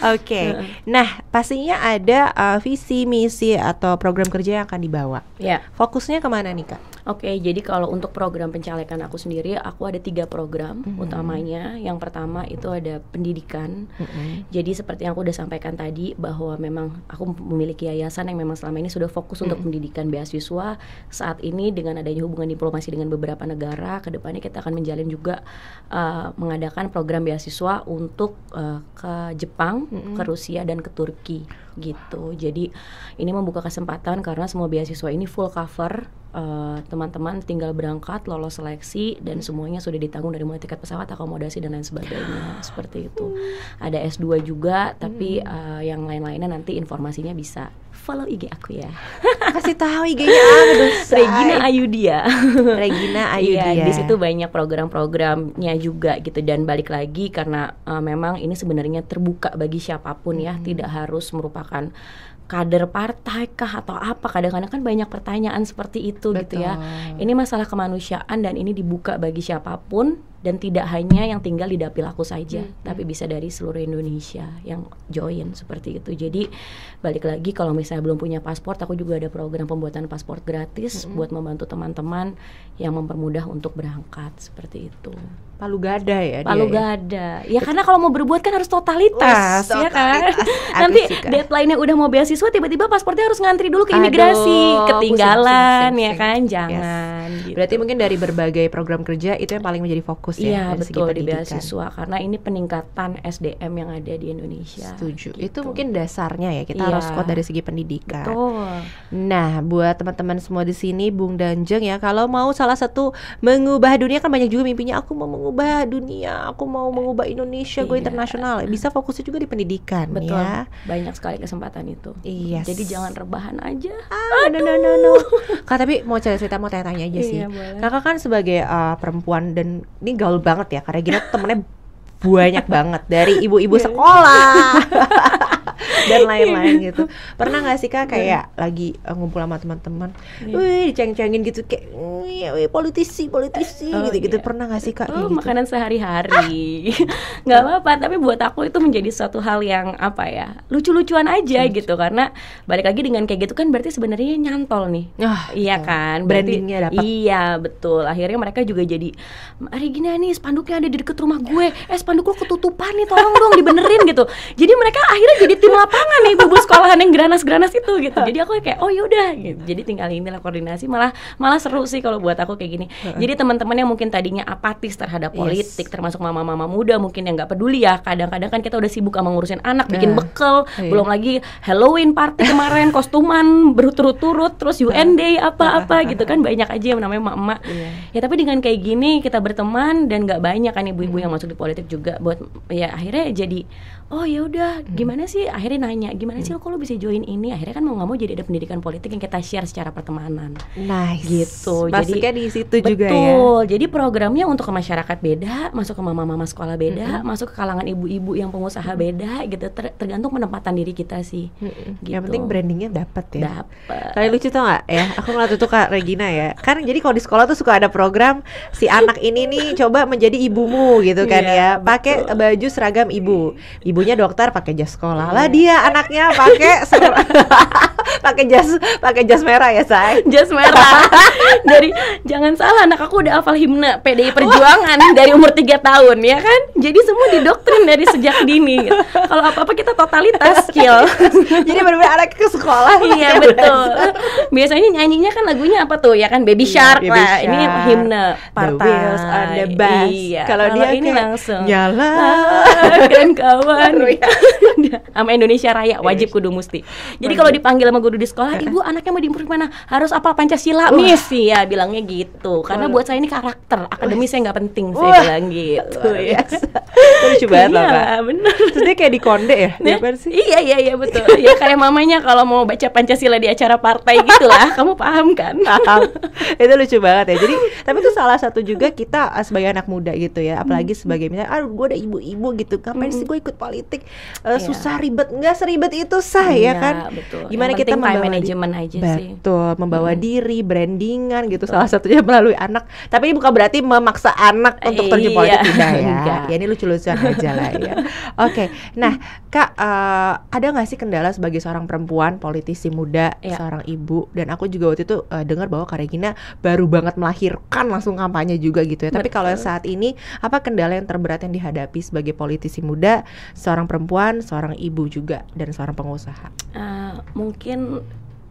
okay. nah pastinya ada uh, visi misi atau program kerja yang akan dibawa ya yeah. fokusnya kemana nih kak Oke, okay, jadi kalau untuk program pencalekan aku sendiri, aku ada tiga program mm -hmm. utamanya. Yang pertama itu ada pendidikan. Mm -hmm. Jadi seperti yang aku udah sampaikan tadi bahwa memang aku memiliki yayasan yang memang selama ini sudah fokus mm -hmm. untuk mm-hmm. pendidikan beasiswa. Saat ini dengan adanya hubungan diplomasi dengan beberapa negara, kedepannya kita akan menjalin juga uh, mengadakan program beasiswa untuk uh, ke Jepang, mm -hmm. ke Rusia dan ke Turki gitu. Jadi ini membuka kesempatan karena semua beasiswa ini full cover. Eh, teman-teman uh, tinggal berangkat, lolos seleksi dan semuanya sudah ditanggung dari mulai tiket pesawat, akomodasi dan lain sebagainya. Seperti itu. Ada S2 juga, tapi uh, yang lain-lainnya nanti informasinya bisa follow IG aku ya. Kasih tahu IG-nya apa ah, Regina Ayudia. Regina iya, Ayudia. Iya, di situ banyak program-programnya juga gitu dan balik lagi karena uh, memang ini sebenarnya terbuka bagi siapapun ya, hmm. tidak harus merupakan kader partai kah atau apa kadang-kadang kan banyak pertanyaan seperti itu Betul. gitu ya ini masalah kemanusiaan dan ini dibuka bagi siapapun dan tidak hanya yang tinggal di dapil aku saja hmm. tapi hmm. bisa dari seluruh Indonesia yang join seperti itu jadi balik lagi kalau misalnya belum punya paspor aku juga ada program pembuatan paspor gratis hmm, hmm. buat membantu teman-teman yang mempermudah untuk berangkat seperti itu Palu gada ya Palu ya? gada. Ya. ya karena kalau mau berbuat kan harus totalitas, Wess, ya kan? totalitas. kan. Nanti deadline-nya udah mau beasiswa tiba-tiba pasportnya harus ngantri dulu ke imigrasi, Aduh, ketinggalan pusing, ya pusing, pusing, ya kan, jangan. Yes. Gitu. Berarti mungkin dari berbagai program kerja itu yang paling menjadi fokus ya. Iya, betul di beasiswa karena ini peningkatan SDM yang ada di Indonesia. Setuju. Gitu. Itu mungkin dasarnya ya kita ya. harus kuat dari segi pendidikan. Betul. Nah, buat teman-teman semua di sini Bung Danjeng ya, kalau mau salah satu mengubah dunia kan banyak juga mimpinya aku mau mengubah dunia aku mau mengubah Indonesia iya. gue internasional bisa fokusnya juga di pendidikan betul ya. banyak sekali kesempatan itu yes. Iya. jadi jangan rebahan aja ah, Aduh. no no no no kak tapi mau cerita cerita mau tanya tanya aja iya, sih iya, kakak kan sebagai uh, perempuan dan ini gaul banget ya karena gini temennya banyak banget dari ibu-ibu iya. sekolah dan lain-lain gitu pernah gak sih kak kayak lagi eh, ngumpul sama teman-teman yeah. wih diceng-cengin gitu kayak iya, wih politisi politisi oh, gitu-gitu yeah. pernah gak sih kak oh, gitu? makanan sehari-hari ah. nggak apa-apa tapi buat aku itu menjadi suatu hal yang apa ya lucu-lucuan aja hmm. gitu karena balik lagi dengan kayak gitu kan berarti sebenarnya nyantol nih oh, iya kan berarti dapat iya betul akhirnya mereka juga jadi hari gini nih spanduknya ada di deket rumah gue eh spanduk lu ketutupan nih tolong dong dibenerin gitu jadi mereka akhirnya jadi tim lapangan nih bubu sekolahan yang granas-granas itu gitu. Jadi aku kayak oh yaudah gitu. Jadi tinggal ini lah koordinasi malah malah seru sih kalau buat aku kayak gini. Jadi teman-teman yang mungkin tadinya apatis terhadap politik yes. termasuk mama-mama muda mungkin yang nggak peduli ya. Kadang-kadang kan kita udah sibuk sama ngurusin anak, bikin nah, bekel iya. belum lagi Halloween party kemarin kostuman berturut-turut terus UN Day nah, apa-apa nah, gitu kan banyak aja yang namanya emak-emak. Iya. Ya tapi dengan kayak gini kita berteman dan nggak banyak kan ibu-ibu hmm. yang masuk di politik juga buat ya akhirnya jadi oh ya udah hmm. gimana sih akhirnya nanya gimana sih lo kok lo bisa join ini akhirnya kan mau nggak mau jadi ada pendidikan politik yang kita share secara pertemanan nice gitu Masuknya jadi di situ betul, juga ya betul jadi programnya untuk ke masyarakat beda masuk ke mama-mama sekolah beda mm -hmm. masuk ke kalangan ibu-ibu yang pengusaha hmm. beda gitu ter tergantung penempatan diri kita sih mm -hmm. gitu. yang penting gitu. brandingnya dapat ya dapat Tapi lucu tau nggak ya aku ngeliat tuh kak Regina ya kan jadi kalau di sekolah tuh suka ada program si anak ini nih coba menjadi ibumu gitu kan yeah, ya pakai baju seragam ibu iya. ibu ibunya dokter pakai jas sekolah lah iya. dia anaknya pakai pakai jas pakai jas merah ya say jas merah dari jangan salah anak aku udah hafal himne PDI Perjuangan dari umur 3 tahun ya kan jadi semua didoktrin dari sejak dini kalau apa apa kita totalitas skill jadi benar-benar anak ke sekolah iya betul biasanya nyanyinya kan lagunya apa tuh ya kan Baby iya, Shark Baby lah Shark. ini himne partai the iya. kalau dia ini langsung nyala keren kawan baru ya sama Indonesia Raya wajib kudu musti. jadi kalau dipanggil sama guru di sekolah ibu anaknya mau diimprove mana harus apa Pancasila misi ya bilangnya gitu karena buat saya ini karakter akademis saya nggak penting saya bilang gitu ya lucu banget loh iya, pak. terus dia kayak di konde ya nah, sih? iya iya iya betul ya kayak mamanya kalau mau baca Pancasila di acara partai gitu lah kamu paham kan paham itu lucu banget ya jadi tapi itu salah satu juga kita ah, sebagai anak muda gitu ya apalagi hmm. sebagai misalnya ah gue ada ibu-ibu gitu ngapain sih hmm. gue ikut politik politik uh, eh, yeah. susah ribet nggak seribet itu sah yeah, ya iya, kan betul. gimana Yang kita membawa manajemen aja betul, sih membawa hmm. diri brandingan gitu betul. salah satunya melalui anak tapi ini bukan berarti memaksa anak untuk eh, terjun iya. politik tidak ya ya ini lucu-lucuan aja lah ya oke okay. nah kak uh, ada nggak sih kendala sebagai seorang perempuan politisi muda yeah. seorang ibu dan aku juga waktu itu uh, dengar bahwa Kak baru banget melahirkan langsung kampanye juga gitu ya tapi kalau saat ini apa kendala yang terberat yang dihadapi sebagai politisi muda seorang perempuan, seorang ibu juga dan seorang pengusaha? Uh, mungkin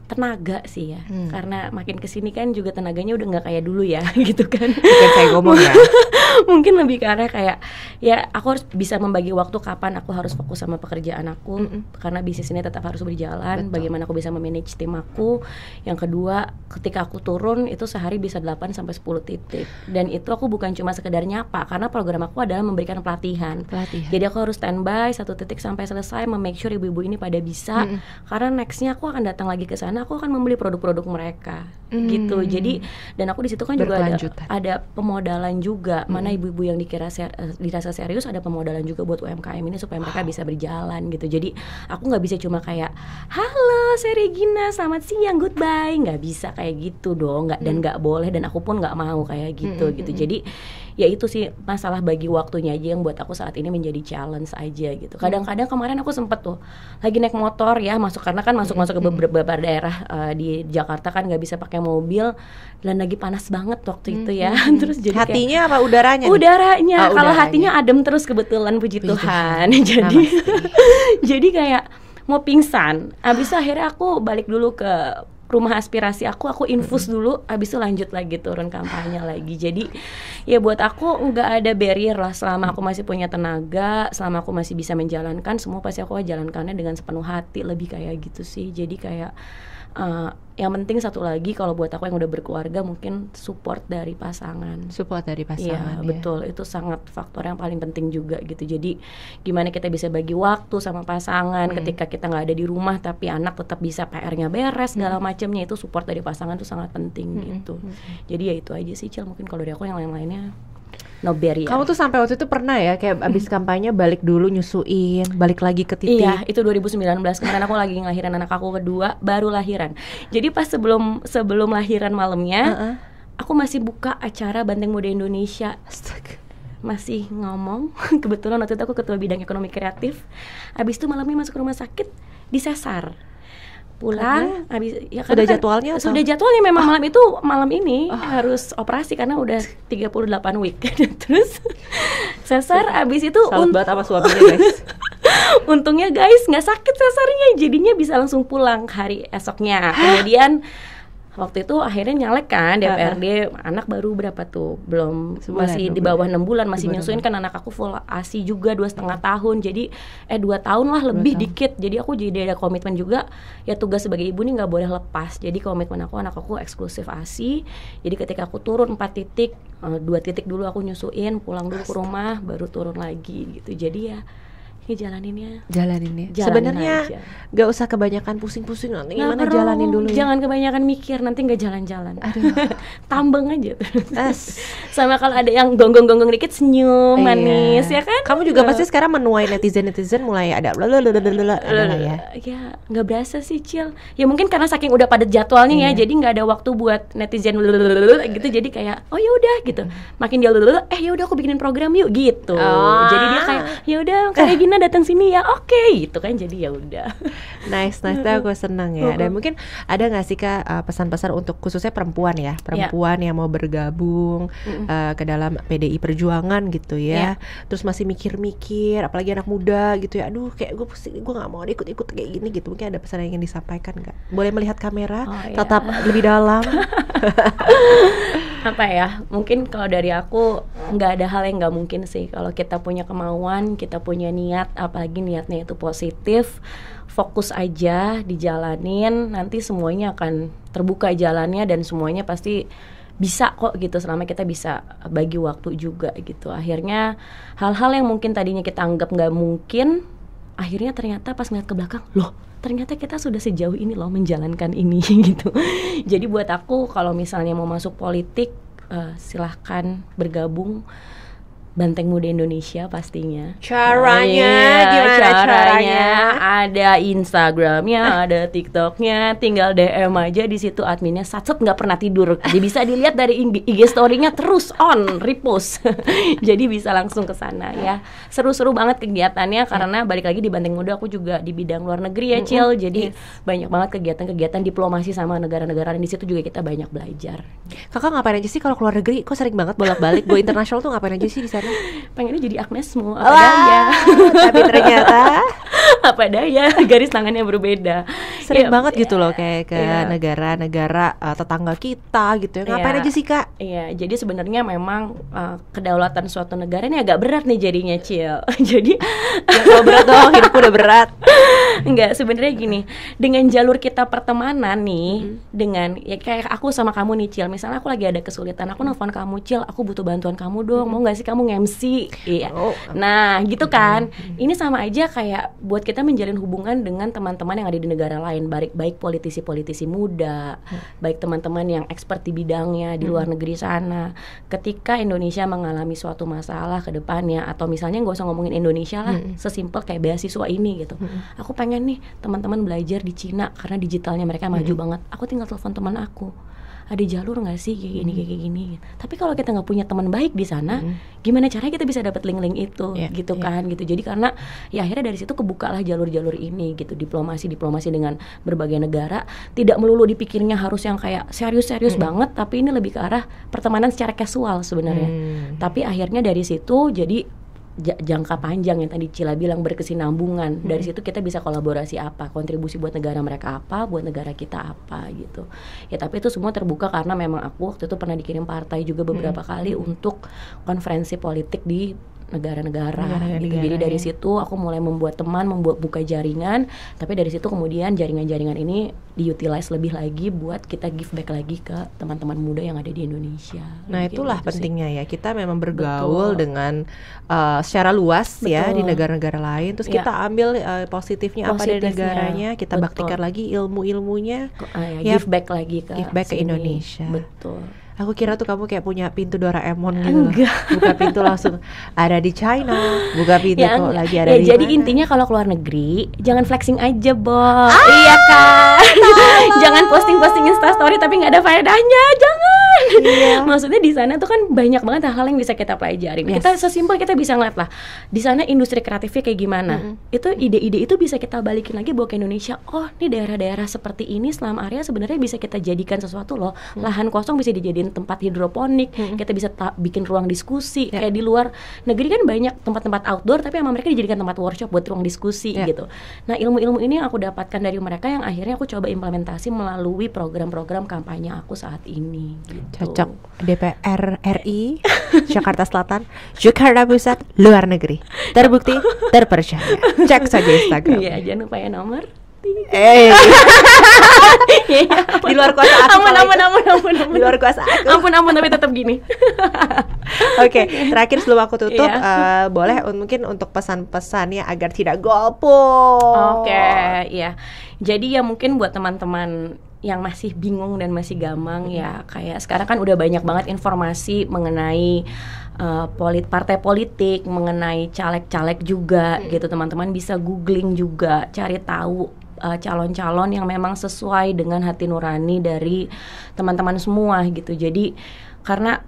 tenaga sih ya hmm. karena makin kesini kan juga tenaganya udah nggak kayak dulu ya gitu kan mungkin saya ngomong ya mungkin lebih ke arah kayak ya aku harus bisa membagi waktu kapan aku harus fokus sama pekerjaan aku mm -mm. karena bisnis ini tetap harus berjalan Betul. bagaimana aku bisa memanage tim aku yang kedua ketika aku turun itu sehari bisa 8 sampai 10 titik dan itu aku bukan cuma sekedar nyapa karena program aku adalah memberikan pelatihan, pelatihan. jadi aku harus standby satu titik sampai selesai memake sure ibu-ibu ini pada bisa mm -mm. karena nextnya aku akan datang lagi ke sana karena aku akan membeli produk-produk mereka hmm. gitu jadi dan aku di situ kan juga ada ada pemodalan juga hmm. mana ibu-ibu yang dikira ser, eh, dirasa serius ada pemodalan juga buat UMKM ini supaya mereka wow. bisa berjalan gitu jadi aku nggak bisa cuma kayak halo saya Regina selamat siang goodbye nggak bisa kayak gitu dong nggak dan hmm. nggak boleh dan aku pun nggak mau kayak gitu hmm. hmm gitu hmm. jadi ya itu sih masalah bagi waktunya aja yang buat aku saat ini menjadi challenge aja gitu hmm. kadang-kadang kemarin aku sempet tuh lagi naik motor ya masuk karena kan masuk-masuk ke hmm. beberapa daerah uh, di Jakarta kan nggak bisa pakai mobil dan lagi panas banget waktu itu ya hmm, terus jadi hatinya kayak, apa udaranya udaranya oh, kalau hatinya adem terus kebetulan puji, puji Tuhan, Tuhan. jadi jadi kayak mau pingsan. itu akhirnya aku balik dulu ke rumah aspirasi aku aku infus dulu habis itu lanjut lagi turun kampanye lagi jadi ya buat aku nggak ada barrier lah selama aku masih punya tenaga selama aku masih bisa menjalankan semua pasti aku jalankannya dengan sepenuh hati lebih kayak gitu sih jadi kayak uh, yang penting satu lagi kalau buat aku yang udah berkeluarga mungkin support dari pasangan support dari iya, pasangan ya, ya betul itu sangat faktor yang paling penting juga gitu jadi gimana kita bisa bagi waktu sama pasangan hmm. ketika kita nggak ada di rumah tapi anak tetap bisa PR-nya beres hmm. segala hmm. macamnya itu support dari pasangan itu sangat penting hmm. hmm gitu hmm, hmm. jadi ya itu aja sih cel mungkin kalau dari aku yang lain-lainnya no barrier. Kamu tuh sampai waktu itu pernah ya kayak abis kampanye balik dulu nyusuin, balik lagi ke titik. Iya, itu 2019 kemarin aku lagi ngelahirin anak aku kedua, baru lahiran. Jadi pas sebelum sebelum lahiran malamnya, uh -uh. aku masih buka acara Banteng Muda Indonesia. masih ngomong kebetulan waktu itu aku ketua bidang ekonomi kreatif Abis itu malamnya masuk rumah sakit disesar pulang karena, habis ya sudah kan, jadwalnya atau? sudah jadwalnya memang oh. malam itu malam ini oh. harus operasi karena udah 38 week terus sesar habis itu untuk buat apa suaminya guys untungnya guys nggak sakit sesarnya jadinya bisa langsung pulang hari esoknya kemudian waktu itu akhirnya nyalek kan DPRD uh, -huh. anak baru berapa tuh belum Sebulan, masih ya, di bawah enam bulan masih nyusuin kan anak aku full asi juga dua setengah tahun jadi eh dua tahun lah lebih tahun. dikit jadi aku jadi ada komitmen juga ya tugas sebagai ibu nih nggak boleh lepas jadi komitmen aku anak aku eksklusif asi jadi ketika aku turun empat titik eh, dua titik dulu aku nyusuin pulang dulu ke rumah baru turun lagi gitu jadi ya ya jalaninnya ya jalanin sebenarnya nggak usah kebanyakan pusing-pusing nanti gak gimana perlu. jalanin dulu ya? jangan ya? kebanyakan mikir nanti nggak jalan-jalan tambeng aja yes. sama kalau ada yang gonggong-gonggong dikit senyum eh, manis ya kan kamu juga Loh. pasti sekarang menuai netizen netizen mulai ada blablabla ya ya nggak berasa sih cil ya mungkin karena saking udah padat jadwalnya ya, iya. ya jadi nggak ada waktu buat netizen gitu jadi kayak oh ya udah gitu hmm. makin dia eh ya udah aku bikinin program yuk gitu oh. jadi dia kayak ya udah kayak eh, gini Rina datang sini ya oke okay, itu kan jadi ya udah nice nice tuh aku senang ya dan mungkin ada nggak sih kak eh, pesan-pesan untuk khususnya perempuan ya, ya. perempuan yeah. yang mau bergabung uh, ke dalam PDI Perjuangan gitu ya yeah. terus masih mikir-mikir apalagi anak muda gitu ya aduh kayak gue pusing gue nggak mau ikut-ikut kayak gini gitu mungkin ada pesan yang ingin disampaikan nggak boleh melihat kamera oh, yeah. tetap lebih dalam apa ya mungkin kalau dari aku nggak ada hal yang nggak mungkin sih kalau kita punya kemauan kita punya niat niat apalagi niatnya itu positif fokus aja dijalanin nanti semuanya akan terbuka jalannya dan semuanya pasti bisa kok gitu selama kita bisa bagi waktu juga gitu akhirnya hal-hal yang mungkin tadinya kita anggap nggak mungkin akhirnya ternyata pas ngeliat ke belakang loh ternyata kita sudah sejauh ini loh menjalankan ini gitu jadi buat aku kalau misalnya mau masuk politik uh, silahkan bergabung Banteng Muda Indonesia pastinya. Caranya iya, gimana caranya? caranya? Ada Instagramnya, ada TikToknya, tinggal DM aja di situ adminnya satset nggak pernah tidur. Jadi bisa dilihat dari IG story-nya terus on repost. Jadi bisa langsung ke sana ya. Seru-seru banget kegiatannya iya. karena balik lagi di Banteng Muda aku juga di bidang luar negeri ya, mm Cil. Jadi yes. banyak banget kegiatan-kegiatan diplomasi sama negara-negara di situ juga kita banyak belajar. Kakak ngapain aja sih kalau keluar negeri? Kok sering banget bolak-balik? Gue internasional tuh ngapain aja sih di sana? pengennya jadi mau apa ya tapi ternyata apa daya garis tangannya berbeda sering ya, banget ya, gitu loh kayak ke iya. negara-negara ya. uh, tetangga kita gitu ya iya. ngapain ya, aja sih kak iya jadi sebenarnya memang uh, kedaulatan suatu negara ini agak berat nih jadinya cil jadi ya, berat dong hidup udah berat enggak sebenarnya gini dengan jalur kita pertemanan nih hmm. dengan ya kayak aku sama kamu nih cil misalnya aku lagi ada kesulitan aku nelfon kamu cil aku butuh bantuan kamu dong mau nggak sih kamu ngemsi iya oh. nah gitu kan hmm. ini sama aja kayak buat buat kita menjalin hubungan dengan teman-teman yang ada di negara lain baik baik politisi-politisi muda hmm. baik teman-teman yang expert di bidangnya di luar hmm. negeri sana ketika Indonesia mengalami suatu masalah ke depannya atau misalnya nggak usah ngomongin Indonesia lah hmm. sesimpel kayak beasiswa ini gitu hmm. aku pengen nih teman-teman belajar di Cina karena digitalnya mereka maju hmm. banget aku tinggal telepon teman aku ada jalur nggak sih kayak gini kayak hmm. gini tapi kalau kita nggak punya teman baik di sana hmm. gimana caranya kita bisa dapat link-link itu yeah, gitu yeah. kan gitu jadi karena ya akhirnya dari situ kebukalah jalur-jalur ini gitu diplomasi diplomasi dengan berbagai negara tidak melulu dipikirnya harus yang kayak serius-serius hmm. banget tapi ini lebih ke arah pertemanan secara casual sebenarnya hmm. tapi akhirnya dari situ jadi jangka panjang yang tadi Cila bilang berkesinambungan. Hmm. Dari mm-hmm. situ kita bisa kolaborasi apa, kontribusi buat negara mereka apa, buat negara kita apa gitu. Ya tapi itu semua terbuka karena memang aku waktu itu pernah dikirim partai juga beberapa hmm. kali untuk konferensi politik di negara-negara iya, gitu. Jadi dari iya. situ aku mulai membuat teman, membuat buka jaringan, tapi dari situ kemudian jaringan-jaringan ini diutilize lebih lagi buat kita give back lagi ke teman-teman muda yang ada di Indonesia. Nah, gitu itulah gitu pentingnya sih. ya. Kita memang bergaul Betul. dengan uh, secara luas Betul. ya di negara-negara lain, terus ya. kita ambil uh, eh, positifnya, positifnya apa dari negaranya, kita Betul. baktikan lagi ilmu-ilmunya. Uh, ya, ya, give back lagi ke give back ke Indonesia. Betul aku kira tuh kamu kayak punya pintu Doraemon gitu enggak. buka pintu langsung ada di China buka pintu ya, kok lagi ya, ada ya, di jadi mana? intinya kalau keluar negeri jangan flexing aja Bob ah, iya kan jangan posting-posting instastory tapi nggak ada faedahnya jangan kan iya. maksudnya di sana tuh kan banyak banget hal-hal yang bisa kita pelajari yes. kita sesimpel kita bisa ngeliat lah di sana industri kreatifnya kayak gimana mm -hmm. itu ide-ide itu bisa kita balikin lagi buat ke Indonesia oh ini daerah-daerah seperti ini selam area sebenarnya bisa kita jadikan sesuatu loh mm -hmm. lahan kosong bisa dijadiin tempat hidroponik mm -hmm. kita bisa bikin ruang diskusi yeah. kayak di luar negeri kan banyak tempat-tempat outdoor tapi sama mereka dijadikan tempat workshop buat ruang diskusi yeah. gitu nah ilmu-ilmu ini yang aku dapatkan dari mereka yang akhirnya aku coba implementasi melalui program-program kampanye aku saat ini. Gitu gitu. Cocok. DPR RI Jakarta Selatan, Jakarta Pusat, luar negeri. Terbukti, terpercaya. Cek saja Instagram. Iya, jangan lupa ya nomor. Eh. Iya, iya. di luar kuasa aku. Ampun, ampun, ampun, ampun, ampun. Di luar kuasa aku. Ampun, ampun, tapi tetap gini. Oke, okay, terakhir sebelum aku tutup, yeah. Iya. uh, boleh un mungkin untuk pesan-pesannya agar tidak golput. Oke, okay, iya. Jadi ya mungkin buat teman-teman yang masih bingung dan masih gamang ya kayak sekarang kan udah banyak banget informasi mengenai uh, polit partai politik, mengenai caleg-caleg juga hmm. gitu teman-teman bisa googling juga cari tahu eh, calon-calon uh, calon -calon yang memang sesuai dengan hati nurani dari teman-teman semua gitu. Jadi karena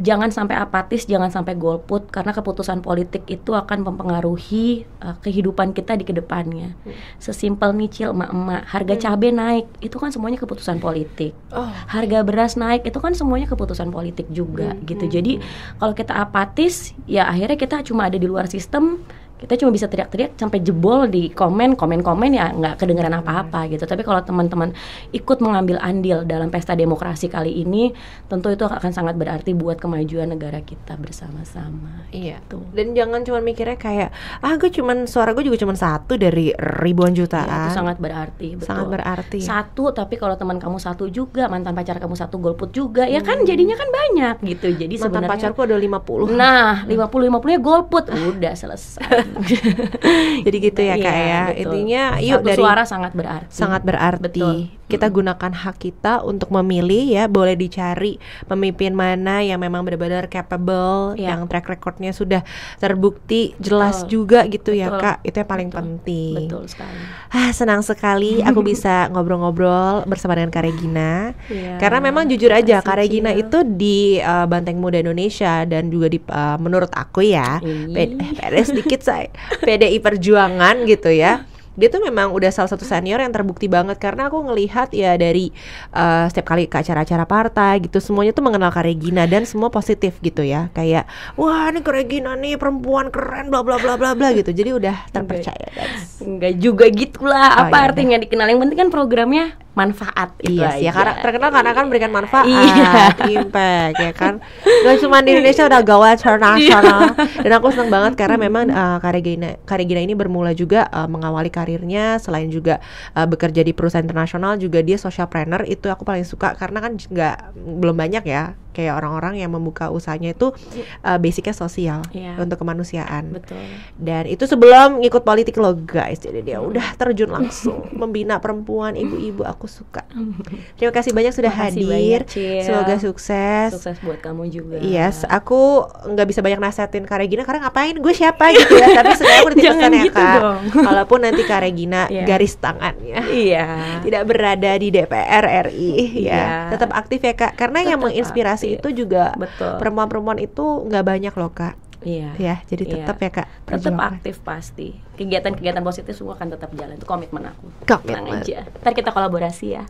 jangan sampai apatis, jangan sampai golput karena keputusan politik itu akan mempengaruhi uh, kehidupan kita di kedepannya. Hmm. Sesimpel nicil emak-emak, harga hmm. cabai naik, itu kan semuanya keputusan politik. Oh. Harga beras naik, itu kan semuanya keputusan politik juga hmm. gitu. Hmm. Jadi kalau kita apatis, ya akhirnya kita cuma ada di luar sistem kita cuma bisa teriak-teriak sampai jebol di komen komen-komen ya nggak kedengeran apa-apa gitu tapi kalau teman-teman ikut mengambil andil dalam pesta demokrasi kali ini tentu itu akan sangat berarti buat kemajuan negara kita bersama-sama iya gitu. dan jangan cuma mikirnya kayak ah gue cuma suara gue juga cuma satu dari ribuan jutaan iya, itu sangat berarti betul. sangat berarti satu tapi kalau teman kamu satu juga mantan pacar kamu satu golput juga hmm. ya kan hmm. jadinya kan banyak gitu jadi mantan sebenarnya mantan pacarku ada puluh. nah lima puluh lima ya golput udah selesai Jadi gitu ya kak iya, ya. Intinya yuk dari suara sangat berarti. Sangat berarti. Betul. Kita hmm. gunakan hak kita untuk memilih ya. Boleh dicari pemimpin mana yang memang benar-benar capable, ya. yang track recordnya sudah terbukti jelas betul. juga gitu ya, betul. ya kak. Itu yang paling betul. penting. Betul sekali. Ah senang sekali aku bisa ngobrol-ngobrol bersama dengan Kak Regina. ya. Karena memang jujur aja Kak Regina itu di uh, Banteng Muda Indonesia dan juga di uh, menurut aku ya, beda, eh, sedikit saya PDI Perjuangan gitu ya dia tuh memang udah salah satu senior yang terbukti banget karena aku ngelihat ya dari uh, setiap kali ke acara-acara partai gitu semuanya tuh mengenal Kak Regina dan semua positif gitu ya kayak wah ini Kak Regina nih perempuan keren bla bla bla bla bla gitu jadi udah terpercaya nggak enggak juga gitulah oh, apa iya, artinya iya. dikenal yang penting kan programnya manfaat itu iya, sih ya karena terkenal karena kan berikan manfaat iya. impact ya kan gak cuma di Indonesia udah gawat internasional iya. dan aku seneng banget karena memang uh, Kak Regina Kak Regina ini bermula juga uh, mengawali karirnya selain juga uh, bekerja di perusahaan internasional juga dia social planner itu aku paling suka karena kan nggak belum banyak ya kayak orang-orang yang membuka usahanya itu uh, basicnya sosial yeah. untuk kemanusiaan. Betul. Dan itu sebelum ngikut politik lo guys. Jadi dia iya. udah terjun langsung membina perempuan ibu-ibu aku suka. Terima kasih banyak sudah Makasih hadir. Banyak, Semoga sukses. Sukses buat kamu juga. Yes, aku nggak bisa banyak nasehatin Kak Regina karena ngapain gue siapa gitu ya. Tapi sebenarnya aku dititipkan ya gitu Kak. Dong. Walaupun nanti Kak Regina yeah. garis tangannya. Iya. Yeah. Tidak berada di DPR RI yeah. ya. Tetap aktif ya Kak karena Tetap yang menginspirasi Iya. itu juga perempuan-perempuan itu nggak banyak loh kak Iya. Gitu ya, jadi tetap iya. ya Kak. Tetap aktif pasti. Kegiatan-kegiatan positif semua akan tetap jalan. Itu komitmen aku. Komitmen. Tenang aja. Ntar kita kolaborasi ya.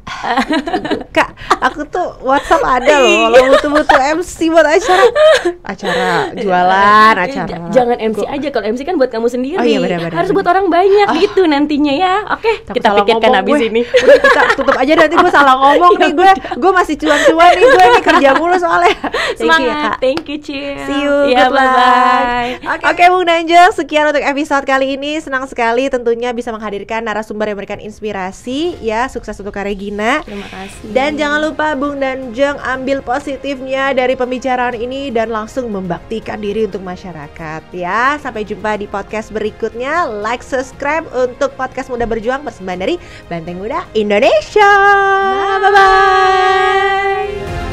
Kak, aku tuh WhatsApp ada loh kalau butuh-butuh iya. MC buat acara. Acara iya. jualan, eh, acara. Jangan MC aja kalau MC kan buat kamu sendiri. Oh, iya, benar, benar, Harus buat orang banyak oh. gitu nantinya ya. Oke, okay, kita pikirkan habis gue. ini. Udah kita tutup aja nanti gue salah ngomong iya, nih gue. Gue masih cuan-cuan nih gue nih kerja mulu soalnya. Semangat. you, ya, Kak. Thank you, Cil. See you. Yeah, bye-bye. Bye. Oke, okay. okay, Bung Nanjo, sekian untuk episode kali ini. Senang sekali tentunya bisa menghadirkan narasumber yang memberikan inspirasi. Ya, sukses untuk Kak Regina. Terima kasih. Dan jangan lupa Bung Nanjeng ambil positifnya dari pembicaraan ini dan langsung membaktikan diri untuk masyarakat ya. Sampai jumpa di podcast berikutnya. Like, subscribe untuk podcast Muda Berjuang persembahan dari Banteng Muda Indonesia. bye, -bye.